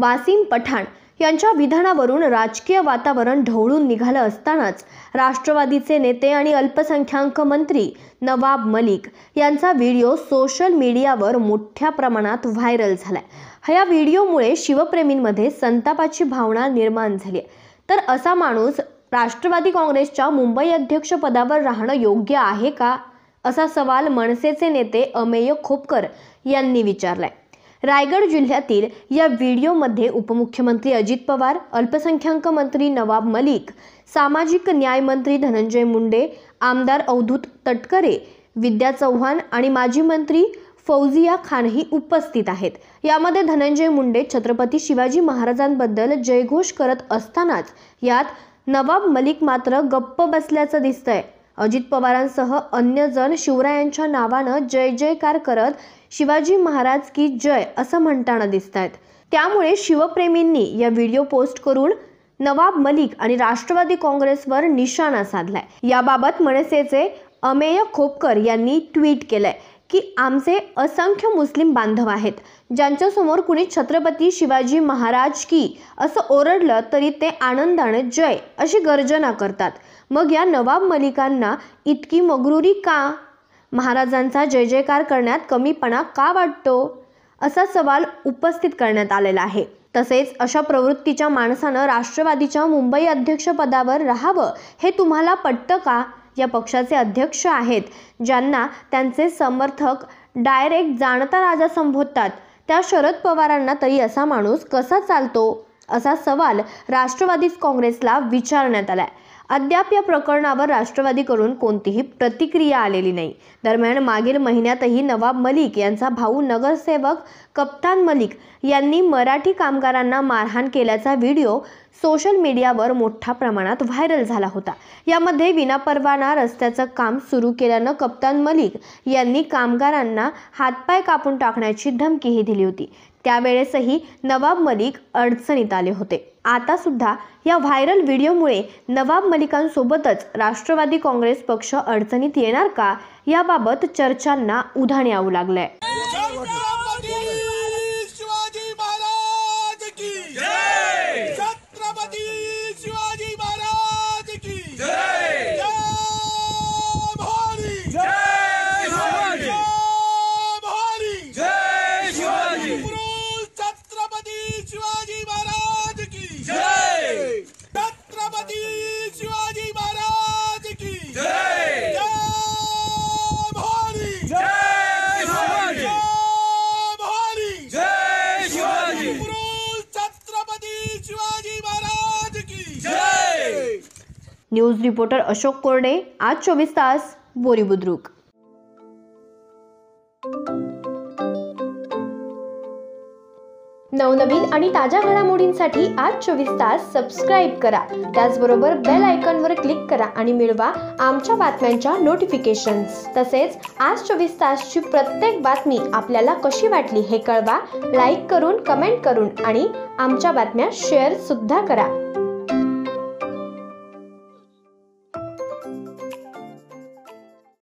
वासिम पठाण यांच्या विधानावरून राजकीय वातावरण ढवळून निघालं असतानाच राष्ट्रवादीचे नेते आणि अल्पसंख्याक मंत्री नवाब मलिक यांचा व्हिडिओ सोशल मीडियावर मोठ्या प्रमाणात व्हायरल झालाय ह्या व्हिडिओमुळे शिवप्रेमींमध्ये संतापाची भावना निर्माण झाली आहे तर असा माणूस राष्ट्रवादी काँग्रेसच्या मुंबई अध्यक्षपदावर राहणं योग्य आहे का असा सवाल मनसेचे नेते अमेय खोपकर यांनी विचारलाय रायगड जिल्ह्यातील या व्हिडिओमध्ये उपमुख्यमंत्री अजित पवार अल्पसंख्याक मंत्री नवाब मलिक सामाजिक न्याय मंत्री धनंजय मुंडे आमदार अवधूत तटकरे विद्या चव्हाण आणि माजी मंत्री फौजिया खानही उपस्थित आहेत यामध्ये धनंजय मुंडे छत्रपती शिवाजी महाराजांबद्दल जयघोष करत असतानाच यात नवाब मलिक मात्र गप्प बसल्याचं दिसतंय अजित पवारांसह अन्य जण शिवरायांच्या नावानं जय जयकार करत शिवाजी महाराज की जय असं म्हणताना दिसत आहेत त्यामुळे शिवप्रेमींनी या व्हिडिओ पोस्ट करून नवाब मलिक आणि राष्ट्रवादी काँग्रेसवर निशाणा साधलाय याबाबत मनसेचे अमेय खोपकर यांनी ट्विट केलंय की आमचे असंख्य मुस्लिम बांधव आहेत ज्यांच्यासमोर कुणी छत्रपती शिवाजी महाराज की असं ओरडलं तरी ते आनंदाने जय अशी गर्जना करतात मग या नवाब मलिकांना इतकी मगरुरी का महाराजांचा जय जयकार करण्यात कमीपणा का वाटतो असा सवाल उपस्थित करण्यात आलेला आहे तसेच अशा प्रवृत्तीच्या माणसानं राष्ट्रवादीच्या मुंबई अध्यक्षपदावर राहावं हे तुम्हाला पटतं का या पक्षाचे अध्यक्ष आहेत ज्यांना त्यांचे समर्थक डायरेक्ट जाणता राजा संबोधतात त्या शरद पवारांना तरी असा माणूस कसा चालतो असा सवाल राष्ट्रवादी काँग्रेसला विचारण्यात आलाय अद्याप या प्रकरणावर राष्ट्रवादीकडून कोणतीही प्रतिक्रिया आलेली नाही दरम्यान मागील महिन्यातही नवाब मलिक यांचा भाऊ नगरसेवक कप्तान मलिक यांनी मराठी कामगारांना मारहाण केल्याचा व्हिडिओ सोशल मीडियावर मोठ्या प्रमाणात व्हायरल झाला होता यामध्ये विनापरवाना रस्त्याचं काम सुरू केल्यानं कप्तान मलिक यांनी कामगारांना हातपाय कापून टाकण्याची धमकीही दिली होती त्यावेळेसही नवाब मलिक अडचणीत आले होते आता सुद्धा या व्हायरल व्हिडिओमुळे नवाब मलिकांसोबतच राष्ट्रवादी काँग्रेस पक्ष अडचणीत येणार का याबाबत चर्चांना उधाण यावू लागलंय शिवाजी महाराज की जय छत्रपती शिवाजी महाराज की जय भवानी जय शिवाजी भवानी जय शिवाजी पुरुष छत्रपती शिवाजी महाराज की जय न्यूज रिपोर्टर अशोक कोरडे आज चोवीस तास बोरी बुद्रुक नवनवीन आणि ताज्या घडामोडींसाठी आज चोवीस तास सबस्क्राईब करा त्याचबरोबर बेल आयकॉनवर क्लिक करा आणि मिळवा आमच्या बातम्यांच्या नोटिफिकेशन्स तसेच आज चोवीस तासची प्रत्येक बातमी आपल्याला कशी वाटली हे कळवा लाईक करून कमेंट करून आणि आमच्या बातम्या शेअरसुद्धा करा